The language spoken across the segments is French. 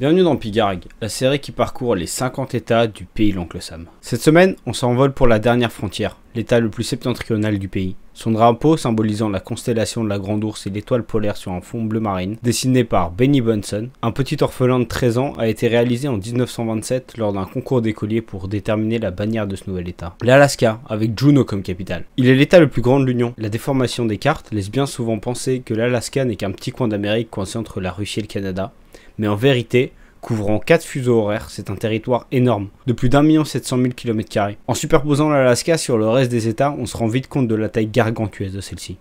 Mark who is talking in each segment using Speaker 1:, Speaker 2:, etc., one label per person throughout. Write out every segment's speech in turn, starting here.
Speaker 1: Bienvenue dans Pigargue, la série qui parcourt les 50 états du pays l'oncle Sam. Cette semaine, on s'envole pour la dernière frontière, l'état le plus septentrional du pays. Son drapeau, symbolisant la constellation de la Grande Ourse et l'étoile polaire sur un fond bleu marine, dessiné par Benny Bunsen, un petit orphelin de 13 ans, a été réalisé en 1927 lors d'un concours d'écoliers pour déterminer la bannière de ce nouvel état. L'Alaska, avec Juneau comme capitale. Il est l'état le plus grand de l'Union. La déformation des cartes laisse bien souvent penser que l'Alaska n'est qu'un petit coin d'Amérique coincé entre la Russie et le Canada, mais en vérité, couvrant 4 fuseaux horaires, c'est un territoire énorme, de plus d'un million sept cent mille kilomètres carrés. En superposant l'Alaska sur le reste des États, on se rend vite compte de la taille gargantueuse de celle-ci.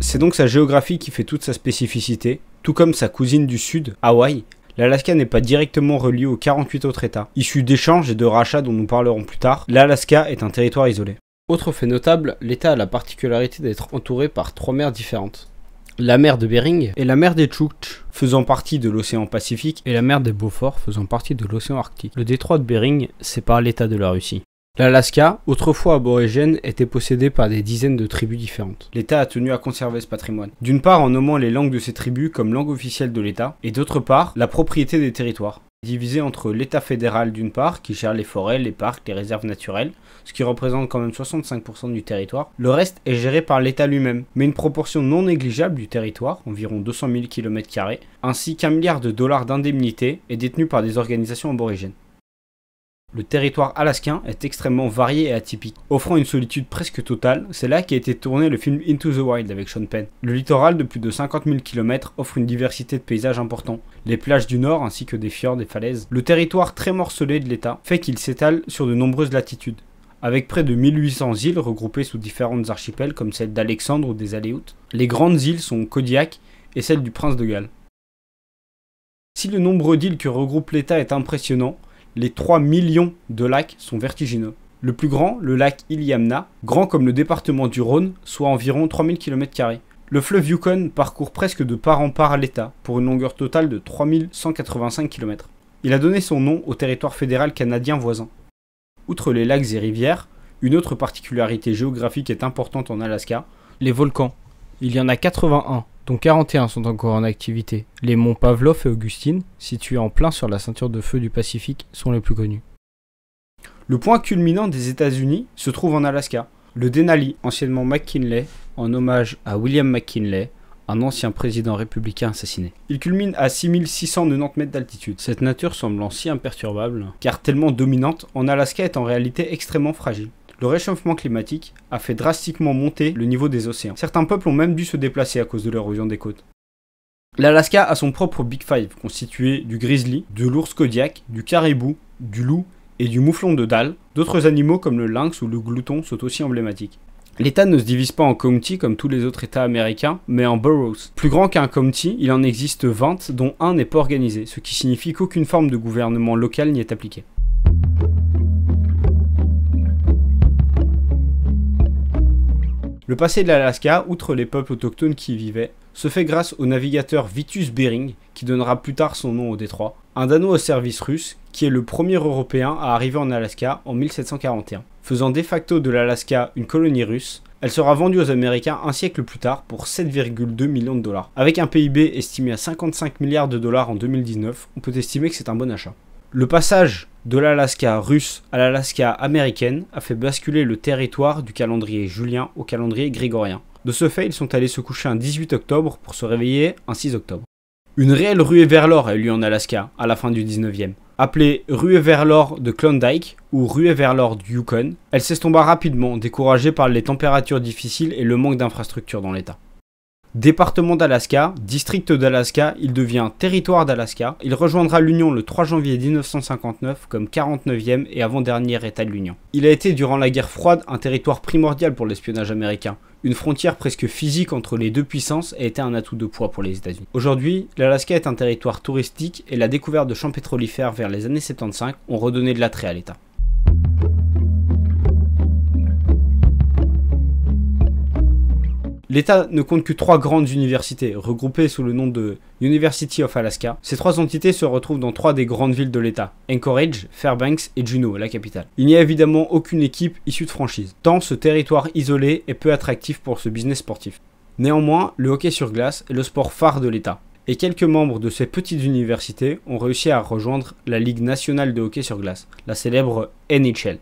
Speaker 1: C'est donc sa géographie qui fait toute sa spécificité, tout comme sa cousine du sud, Hawaï. L'Alaska n'est pas directement relié aux 48 autres États. Issus d'échanges et de rachats dont nous parlerons plus tard, l'Alaska est un territoire isolé. Autre fait notable, l'État a la particularité d'être entouré par trois mers différentes. La mer de Bering et la mer des Tchouktch faisant partie de l'océan Pacifique, et la mer des Beaufort, faisant partie de l'océan Arctique. Le détroit de Bering sépare l'État de la Russie. L'Alaska, autrefois aborigène, était possédé par des dizaines de tribus différentes. L'État a tenu à conserver ce patrimoine, d'une part en nommant les langues de ces tribus comme langue officielle de l'État, et d'autre part la propriété des territoires divisé entre l'État fédéral d'une part, qui gère les forêts, les parcs, les réserves naturelles, ce qui représente quand même 65% du territoire. Le reste est géré par l'État lui-même, mais une proportion non négligeable du territoire, environ 200 000 km, ainsi qu'un milliard de dollars d'indemnités, est détenu par des organisations aborigènes. Le territoire alaskien est extrêmement varié et atypique, offrant une solitude presque totale. C'est là qu'a été tourné le film Into the Wild avec Sean Penn. Le littoral de plus de 50 000 km offre une diversité de paysages importants, les plages du nord ainsi que des fjords et falaises. Le territoire très morcelé de l'État fait qu'il s'étale sur de nombreuses latitudes, avec près de 1800 îles regroupées sous différentes archipels comme celle d'Alexandre ou des Aléoutes. Les grandes îles sont Kodiak et celle du Prince de Galles. Si le nombre d'îles que regroupe l'État est impressionnant, les 3 millions de lacs sont vertigineux. Le plus grand, le lac Iliamna, grand comme le département du Rhône, soit environ 3000 km. Le fleuve Yukon parcourt presque de part en part l'État, pour une longueur totale de 3185 km. Il a donné son nom au territoire fédéral canadien voisin. Outre les lacs et rivières, une autre particularité géographique est importante en Alaska, les volcans il y en a 81, dont 41 sont encore en activité. Les monts Pavlov et Augustine, situés en plein sur la ceinture de feu du Pacifique, sont les plus connus. Le point culminant des États-Unis se trouve en Alaska. Le Denali, anciennement McKinley, en hommage à William McKinley, un ancien président républicain assassiné. Il culmine à 6690 mètres d'altitude. Cette nature semblant si imperturbable, car tellement dominante, en Alaska est en réalité extrêmement fragile le réchauffement climatique a fait drastiquement monter le niveau des océans. Certains peuples ont même dû se déplacer à cause de l'érosion des côtes. L'Alaska a son propre Big Five, constitué du grizzly, de l'ours kodiak, du caribou, du loup et du mouflon de dalle. D'autres animaux comme le lynx ou le glouton sont aussi emblématiques. L'État ne se divise pas en counties comme tous les autres États américains, mais en boroughs. Plus grand qu'un county, il en existe 20, dont un n'est pas organisé, ce qui signifie qu'aucune forme de gouvernement local n'y est appliquée. Le passé de l'Alaska, outre les peuples autochtones qui y vivaient, se fait grâce au navigateur Vitus Bering, qui donnera plus tard son nom au détroit, un danois au service russe, qui est le premier Européen à arriver en Alaska en 1741. Faisant de facto de l'Alaska une colonie russe, elle sera vendue aux Américains un siècle plus tard pour 7,2 millions de dollars. Avec un PIB estimé à 55 milliards de dollars en 2019, on peut estimer que c'est un bon achat. Le passage de l'Alaska russe à l'Alaska américaine a fait basculer le territoire du calendrier julien au calendrier grégorien. De ce fait, ils sont allés se coucher un 18 octobre pour se réveiller un 6 octobre. Une réelle ruée vers l'or a eu lieu en Alaska à la fin du 19e. Appelée ruée vers l'or de Klondike ou ruée vers l'or du Yukon, elle s'estomba rapidement, découragée par les températures difficiles et le manque d'infrastructures dans l'État département d'Alaska, district d'Alaska, il devient territoire d'Alaska. Il rejoindra l'Union le 3 janvier 1959 comme 49e et avant-dernier État de l'Union. Il a été durant la guerre froide un territoire primordial pour l'espionnage américain. Une frontière presque physique entre les deux puissances a été un atout de poids pour les États-Unis. Aujourd'hui, l'Alaska est un territoire touristique et la découverte de champs pétrolifères vers les années 75 ont redonné de l'attrait à l'État. L'État ne compte que trois grandes universités, regroupées sous le nom de University of Alaska. Ces trois entités se retrouvent dans trois des grandes villes de l'État, Anchorage, Fairbanks et Juneau, la capitale. Il n'y a évidemment aucune équipe issue de franchise, tant ce territoire isolé est peu attractif pour ce business sportif. Néanmoins, le hockey sur glace est le sport phare de l'État, et quelques membres de ces petites universités ont réussi à rejoindre la Ligue nationale de hockey sur glace, la célèbre NHL.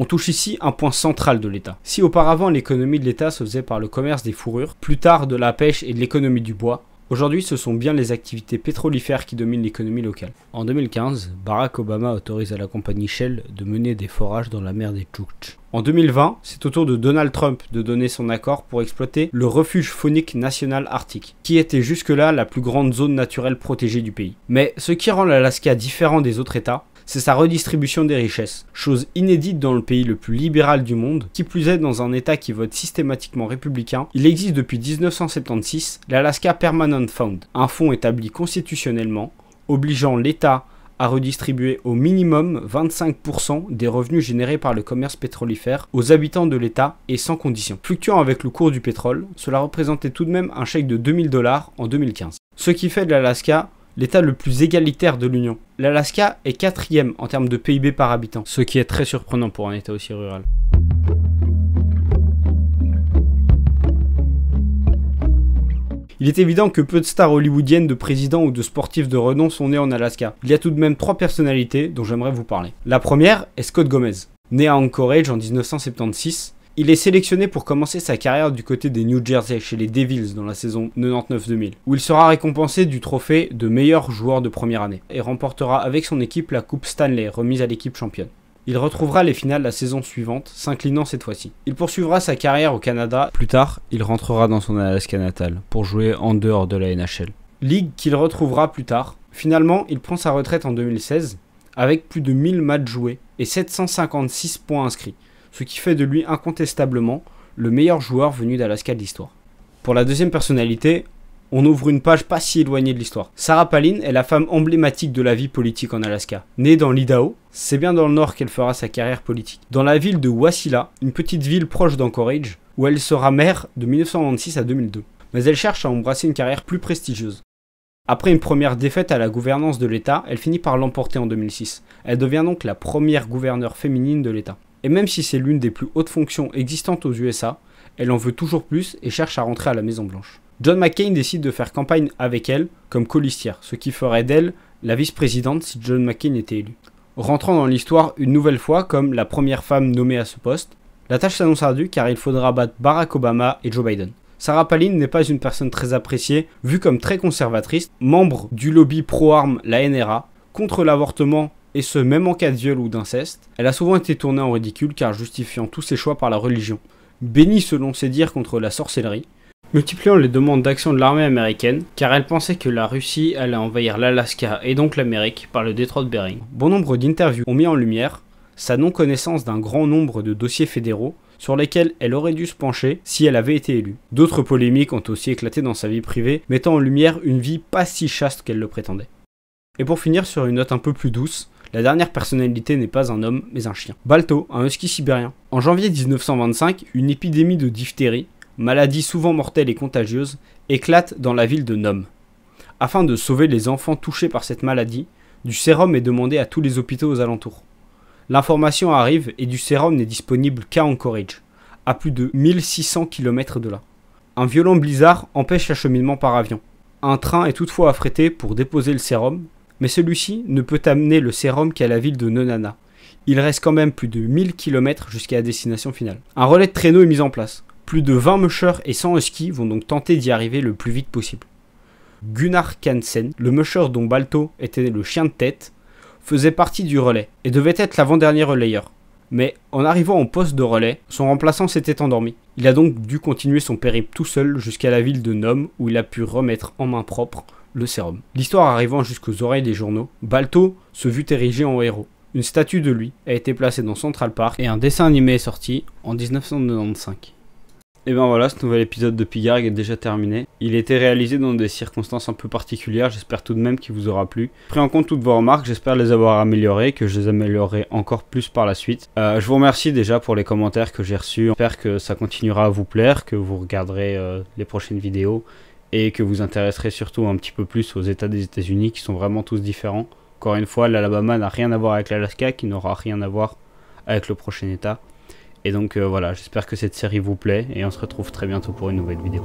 Speaker 1: On touche ici un point central de l'État. Si auparavant l'économie de l'État se faisait par le commerce des fourrures, plus tard de la pêche et de l'économie du bois, Aujourd'hui, ce sont bien les activités pétrolifères qui dominent l'économie locale. En 2015, Barack Obama autorise à la compagnie Shell de mener des forages dans la mer des Chukch. En 2020, c'est au tour de Donald Trump de donner son accord pour exploiter le refuge faunique national arctique, qui était jusque-là la plus grande zone naturelle protégée du pays. Mais ce qui rend l'Alaska différent des autres États, c'est sa redistribution des richesses, chose inédite dans le pays le plus libéral du monde, qui plus est dans un État qui vote systématiquement républicain. Il existe depuis 1976 l'Alaska Permanent Fund, un fonds établi constitutionnellement, obligeant l'État à redistribuer au minimum 25% des revenus générés par le commerce pétrolifère aux habitants de l'État et sans condition. Fluctuant avec le cours du pétrole, cela représentait tout de même un chèque de 2000 dollars en 2015. Ce qui fait de l'Alaska l'État le plus égalitaire de l'Union. L'Alaska est quatrième en termes de PIB par habitant, ce qui est très surprenant pour un État aussi rural. Il est évident que peu de stars hollywoodiennes, de présidents ou de sportifs de renom sont nés en Alaska. Il y a tout de même trois personnalités dont j'aimerais vous parler. La première est Scott Gomez. Né à Anchorage en 1976, il est sélectionné pour commencer sa carrière du côté des New Jersey chez les Devils dans la saison 99-2000, où il sera récompensé du trophée de meilleur joueur de première année et remportera avec son équipe la Coupe Stanley remise à l'équipe championne. Il retrouvera les finales la saison suivante, s'inclinant cette fois-ci. Il poursuivra sa carrière au Canada. Plus tard, il rentrera dans son Alaska natal pour jouer en dehors de la NHL. Ligue qu'il retrouvera plus tard. Finalement, il prend sa retraite en 2016 avec plus de 1000 matchs joués et 756 points inscrits ce qui fait de lui incontestablement le meilleur joueur venu d'Alaska de l'histoire. Pour la deuxième personnalité, on ouvre une page pas si éloignée de l'histoire. Sarah Palin est la femme emblématique de la vie politique en Alaska. Née dans l'Idaho, c'est bien dans le nord qu'elle fera sa carrière politique. Dans la ville de Wasilla, une petite ville proche d'Anchorage, où elle sera maire de 1926 à 2002. Mais elle cherche à embrasser une carrière plus prestigieuse. Après une première défaite à la gouvernance de l'État, elle finit par l'emporter en 2006. Elle devient donc la première gouverneure féminine de l'État et même si c'est l'une des plus hautes fonctions existantes aux USA, elle en veut toujours plus et cherche à rentrer à la Maison Blanche. John McCain décide de faire campagne avec elle comme colistière, ce qui ferait d'elle la vice-présidente si John McCain était élu. Rentrant dans l'histoire une nouvelle fois comme la première femme nommée à ce poste, la tâche s'annonce ardue car il faudra battre Barack Obama et Joe Biden. Sarah Palin n'est pas une personne très appréciée, vue comme très conservatrice, membre du lobby pro-armes, la NRA, contre l'avortement et ce même en cas de viol ou d'inceste, elle a souvent été tournée en ridicule car justifiant tous ses choix par la religion, bénie selon ses dires contre la sorcellerie, multipliant les demandes d'action de l'armée américaine, car elle pensait que la Russie allait envahir l'Alaska et donc l'Amérique par le détroit de Bering. Bon nombre d'interviews ont mis en lumière sa non-connaissance d'un grand nombre de dossiers fédéraux sur lesquels elle aurait dû se pencher si elle avait été élue. D'autres polémiques ont aussi éclaté dans sa vie privée, mettant en lumière une vie pas si chaste qu'elle le prétendait. Et pour finir sur une note un peu plus douce, la dernière personnalité n'est pas un homme, mais un chien. Balto, un husky sibérien. En janvier 1925, une épidémie de diphtérie, maladie souvent mortelle et contagieuse, éclate dans la ville de Nome. Afin de sauver les enfants touchés par cette maladie, du sérum est demandé à tous les hôpitaux aux alentours. L'information arrive et du sérum n'est disponible qu'à Anchorage, à plus de 1600 km de là. Un violent blizzard empêche l'acheminement par avion. Un train est toutefois affrété pour déposer le sérum, mais celui-ci ne peut amener le sérum qu'à la ville de Nonana. Il reste quand même plus de 1000 km jusqu'à la destination finale. Un relais de traîneau est mis en place. Plus de 20 mushers et 100 huskies vont donc tenter d'y arriver le plus vite possible. Gunnar Kansen, le musher dont Balto était le chien de tête, faisait partie du relais et devait être l'avant-dernier relayeur. Mais en arrivant au poste de relais, son remplaçant s'était endormi. Il a donc dû continuer son périple tout seul jusqu'à la ville de Nome où il a pu remettre en main propre le sérum. L'histoire arrivant jusqu'aux oreilles des journaux, Balto se vut érigé en héros. Une statue de lui a été placée dans Central Park et un dessin animé est sorti en 1995. Et ben voilà, ce nouvel épisode de Pigargue est déjà terminé. Il a été réalisé dans des circonstances un peu particulières, j'espère tout de même qu'il vous aura plu. Pris en compte toutes vos remarques, j'espère les avoir améliorées, que je les améliorerai encore plus par la suite. Euh, je vous remercie déjà pour les commentaires que j'ai reçus, j'espère que ça continuera à vous plaire, que vous regarderez euh, les prochaines vidéos et que vous intéresserez surtout un petit peu plus aux États des États-Unis qui sont vraiment tous différents. Encore une fois, l'Alabama n'a rien à voir avec l'Alaska, qui n'aura rien à voir avec le prochain État. Et donc euh, voilà, j'espère que cette série vous plaît et on se retrouve très bientôt pour une nouvelle vidéo.